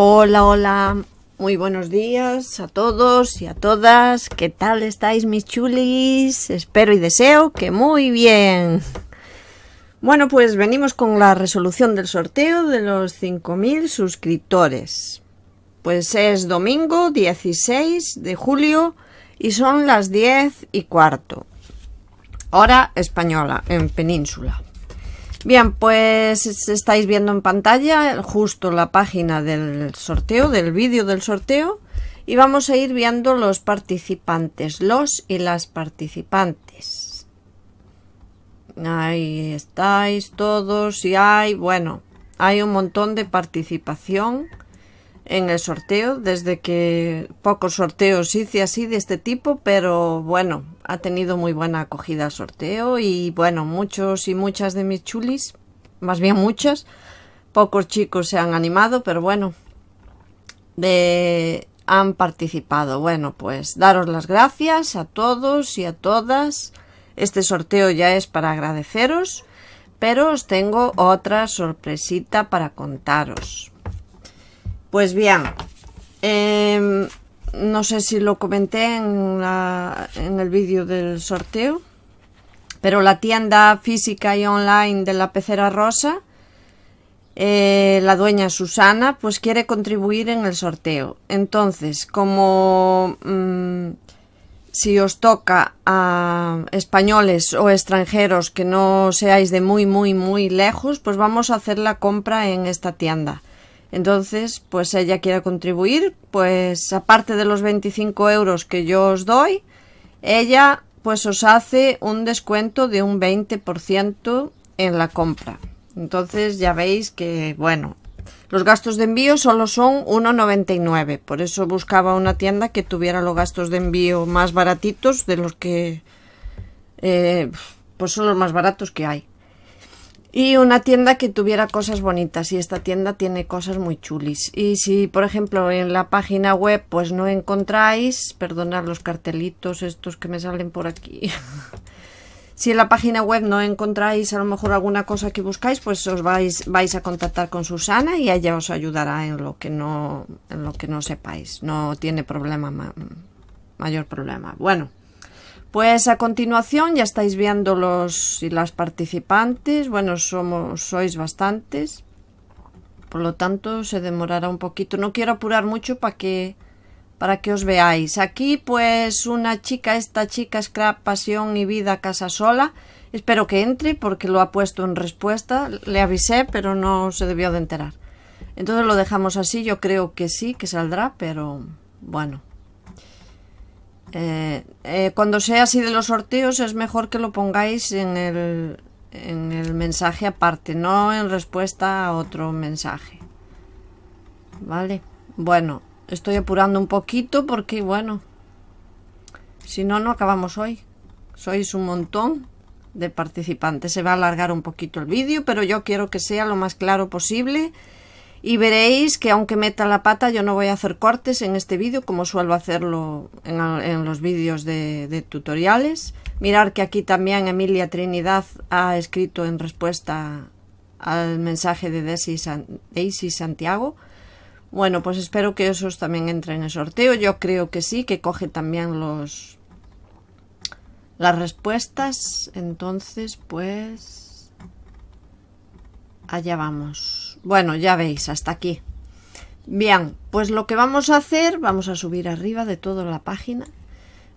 Hola, hola, muy buenos días a todos y a todas. ¿Qué tal estáis, mis chulis? Espero y deseo que muy bien. Bueno, pues venimos con la resolución del sorteo de los 5.000 suscriptores. Pues es domingo 16 de julio y son las 10 y cuarto. Hora española en península. Bien, pues estáis viendo en pantalla justo la página del sorteo, del vídeo del sorteo y vamos a ir viendo los participantes, los y las participantes. Ahí estáis todos y hay, bueno, hay un montón de participación en el sorteo, desde que pocos sorteos hice así de este tipo, pero bueno, ha tenido muy buena acogida el sorteo y bueno, muchos y muchas de mis chulis, más bien muchas, pocos chicos se han animado, pero bueno, de, han participado. Bueno, pues daros las gracias a todos y a todas. Este sorteo ya es para agradeceros, pero os tengo otra sorpresita para contaros. Pues bien, em, no sé si lo comenté en, el vídeo del sorteo, pero la tienda física y online de la pecera rosa, eh, la dueña Susana, pues quiere contribuir en el sorteo. Entonces, como mm, si os toca a españoles o extranjeros que no seáis de muy, muy, muy lejos, pues vamos a hacer la compra en esta tienda. Entonces, pues ella quiera contribuir, pues aparte de los 25 euros que yo os doy, ella pues os hace un descuento de un 20% en la compra. Entonces ya veis que, bueno, los gastos de envío solo son 1,99. Por eso buscaba una tienda que tuviera los gastos de envío más baratitos de los que... Eh, pues son los más baratos que hay. Y una tienda que tuviera cosas bonitas. Y esta tienda tiene cosas muy chulis. Y si, por ejemplo, en la página web pues no encontráis... Perdonad los cartelitos estos que me salen por aquí. si en la página web no encontráis a lo mejor alguna cosa que buscáis, pues os vais, vais a contactar con Susana y ella os ayudará en lo que no, lo que no sepáis. No tiene problema, mayor problema. Bueno. Pues a continuación ya estáis viendo los y las participantes. Bueno, somos sois bastantes. Por lo tanto, se demorará un poquito. No quiero apurar mucho para que para que os veáis. Aquí pues una chica, esta chica Scrap Pasión y Vida Casa Sola. Espero que entre porque lo ha puesto en respuesta. Le avisé, pero no se debió de enterar. Entonces lo dejamos así. Yo creo que sí, que saldrá, pero bueno. Eh, eh, cuando sea así de los sorteos es mejor que lo pongáis en el, en el mensaje aparte, no en respuesta a otro mensaje. Vale, bueno, estoy apurando un poquito porque, bueno, si no, no acabamos hoy. Sois un montón de participantes. Se va a alargar un poquito el vídeo, pero yo quiero que sea lo más claro posible y veréis que aunque meta la pata yo no voy a hacer cortes en este vídeo como suelo hacerlo en, los vídeos de, tutoriales mirar que aquí también Emilia Trinidad ha escrito en respuesta al mensaje de Daisy, Santiago bueno pues espero que esos también entren en el sorteo yo creo que sí que coge también los las respuestas entonces pues allá vamos bueno, ya veis, hasta aquí. Bien, pues lo que vamos a hacer, vamos a subir arriba de toda la página.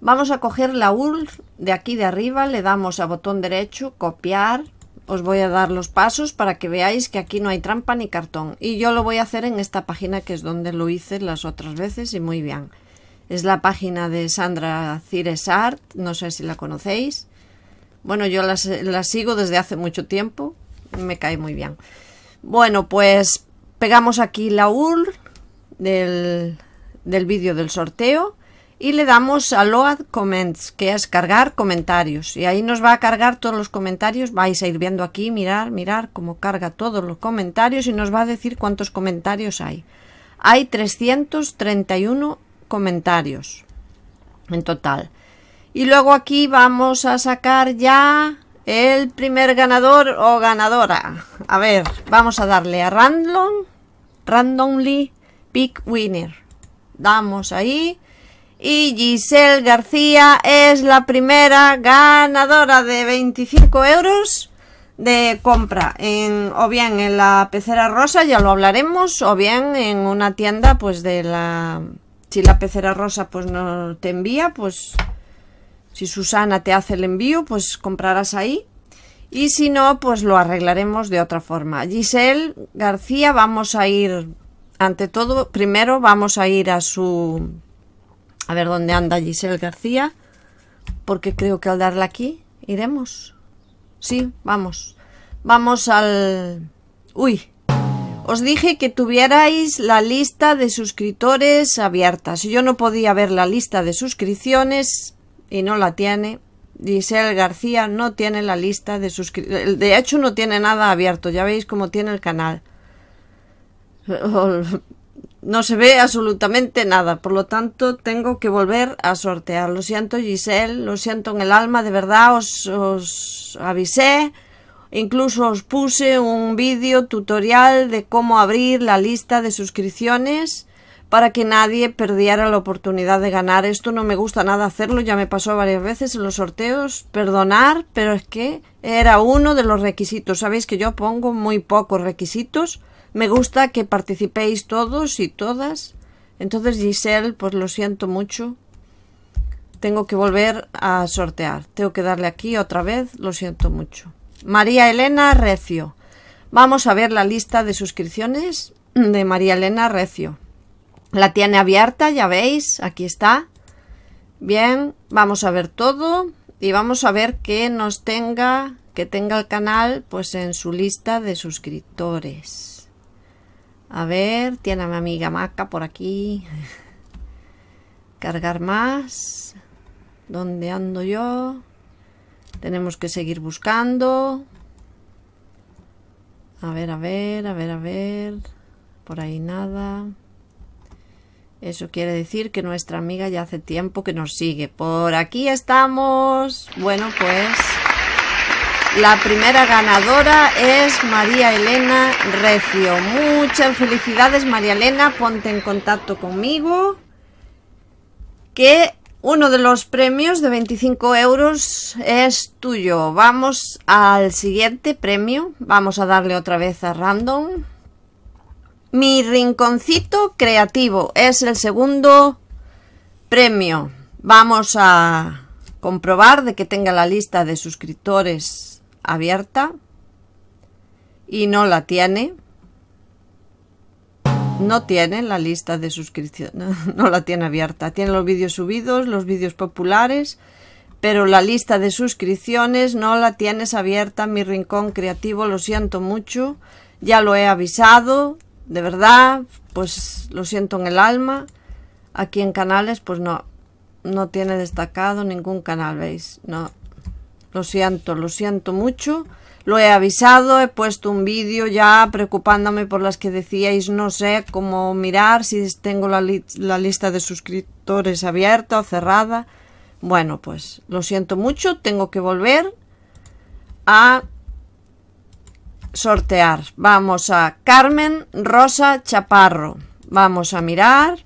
Vamos a coger la URL de aquí de arriba, le damos a botón derecho, copiar. Os voy a dar los pasos para que veáis que aquí no hay trampa ni cartón. Y yo lo voy a hacer en esta página que es donde lo hice las otras veces y muy bien. Es la página de Sandra Cires Art, no sé si la conocéis. Bueno, yo la sigo desde hace mucho tiempo, me cae muy bien. Bueno, pues pegamos aquí la URL del, del vídeo del sorteo y le damos a Load Comments, que es cargar comentarios. Y ahí nos va a cargar todos los comentarios. Vais a ir viendo aquí, mirar, mirar cómo carga todos los comentarios y nos va a decir cuántos comentarios hay. Hay 331 comentarios en total. Y luego aquí vamos a sacar ya el primer ganador o ganadora. A ver, vamos a darle a random, randomly pick winner. Damos ahí. Y Giselle García es la primera ganadora de 25 euros de compra en, o bien en la pecera rosa ya lo hablaremos o bien en una tienda pues de la si la pecera rosa pues no te envía pues si Susana te hace el envío, pues comprarás ahí. Y si no, pues lo arreglaremos de otra forma. Giselle García, vamos a ir, ante todo, primero vamos a ir a su... A ver dónde anda Giselle García, porque creo que al darle aquí iremos. Sí, vamos. Vamos al... Uy, os dije que tuvierais la lista de suscriptores abierta. Si yo no podía ver la lista de suscripciones, y no la tiene. Giselle García no tiene la lista de suscriptores. De hecho, no tiene nada abierto. Ya veis cómo tiene el canal. No se ve absolutamente nada. Por lo tanto, tengo que volver a sortear. Lo siento, Giselle. Lo siento en el alma. De verdad, os, os avisé. Incluso os puse un vídeo tutorial de cómo abrir la lista de suscripciones para que nadie perdiera la oportunidad de ganar. Esto no me gusta nada hacerlo, ya me pasó varias veces en los sorteos, perdonar, pero es que era uno de los requisitos. Sabéis que yo pongo muy pocos requisitos. Me gusta que participéis todos y todas. Entonces, Giselle, pues lo siento mucho. Tengo que volver a sortear. Tengo que darle aquí otra vez. Lo siento mucho. María Elena Recio. Vamos a ver la lista de suscripciones de María Elena Recio. La tiene abierta, ya veis, aquí está. Bien, vamos a ver todo y vamos a ver que nos tenga, que tenga el canal pues en su lista de suscriptores. A ver, tiene a mi amiga Maca por aquí. Cargar más. ¿Dónde ando yo? Tenemos que seguir buscando. A ver, a ver, a ver, a ver. Por ahí nada. Eso quiere decir que nuestra amiga ya hace tiempo que nos sigue. Por aquí estamos. Bueno, pues la primera ganadora es María Elena Recio. Muchas felicidades María Elena. Ponte en contacto conmigo. Que uno de los premios de 25 euros es tuyo. Vamos al siguiente premio. Vamos a darle otra vez a random. Mi rinconcito creativo es el segundo premio. Vamos a comprobar de que tenga la lista de suscriptores abierta. Y no la tiene. No tiene la lista de suscripción, no, la tiene abierta. Tiene los vídeos subidos, los vídeos populares, pero la lista de suscripciones no la tienes abierta, mi rincón creativo, lo siento mucho. Ya lo he avisado, de verdad, pues lo siento en el alma. Aquí en canales, pues no, no tiene destacado ningún canal, ¿veis? No, lo siento, lo siento mucho. Lo he avisado, he puesto un vídeo ya preocupándome por las que decíais, no sé cómo mirar, si tengo la, la lista de suscriptores abierta o cerrada. Bueno, pues lo siento mucho, tengo que volver a sortear. Vamos a Carmen Rosa Chaparro. Vamos a mirar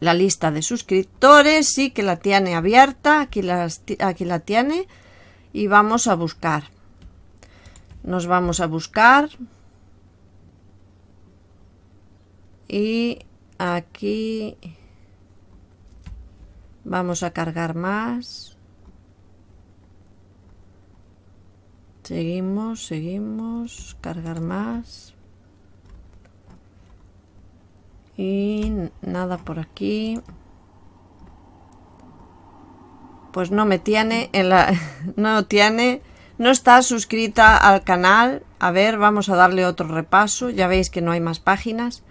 la lista de suscriptores. Sí que la tiene abierta. aquí la tiene. Y vamos a buscar. Nos vamos a buscar. Y aquí vamos a cargar más. Seguimos, seguimos. Cargar más. Y nada por aquí. Pues no me tiene en la... no tiene... No está suscrita al canal. A ver, vamos a darle otro repaso. Ya veis que no hay más páginas.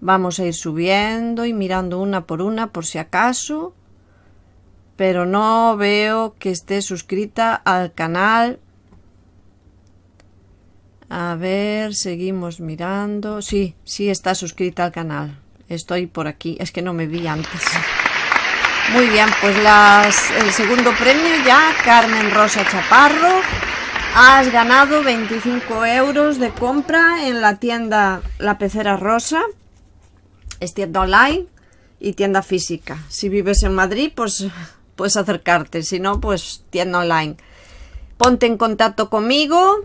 Vamos a ir subiendo y mirando una por una por si acaso. Pero no veo que esté suscrita al canal a ver, seguimos mirando. Sí, sí está suscrita al canal. Estoy por aquí. Es que no me vi antes. Muy bien, pues las, el segundo premio ya, Carmen Rosa Chaparro. Has ganado 25 euros de compra en la tienda La Pecera Rosa. Es tienda online y tienda física. Si vives en Madrid, pues puedes acercarte. Si no, pues tienda online. Ponte en contacto conmigo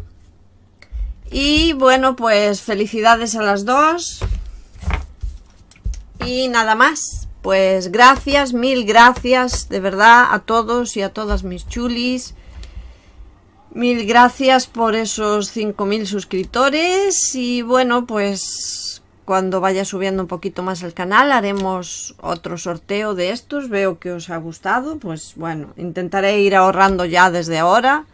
y bueno, pues felicidades a las dos. Y nada más. Pues gracias, mil gracias de verdad a todos y a todas mis chulis. Mil gracias por esos 5.000 suscriptores y bueno, pues cuando vaya subiendo un poquito más el canal haremos otro sorteo de estos. Veo que os ha gustado, pues bueno, intentaré ir ahorrando ya desde ahora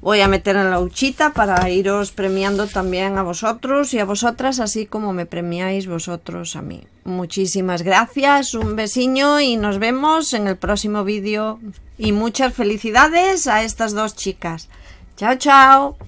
voy a meter en la huchita para iros premiando también a vosotros y a vosotras, así como me premiáis vosotros a mí. Muchísimas gracias, un besiño y nos vemos en el próximo vídeo. Y muchas felicidades a estas dos chicas. Chao, chao.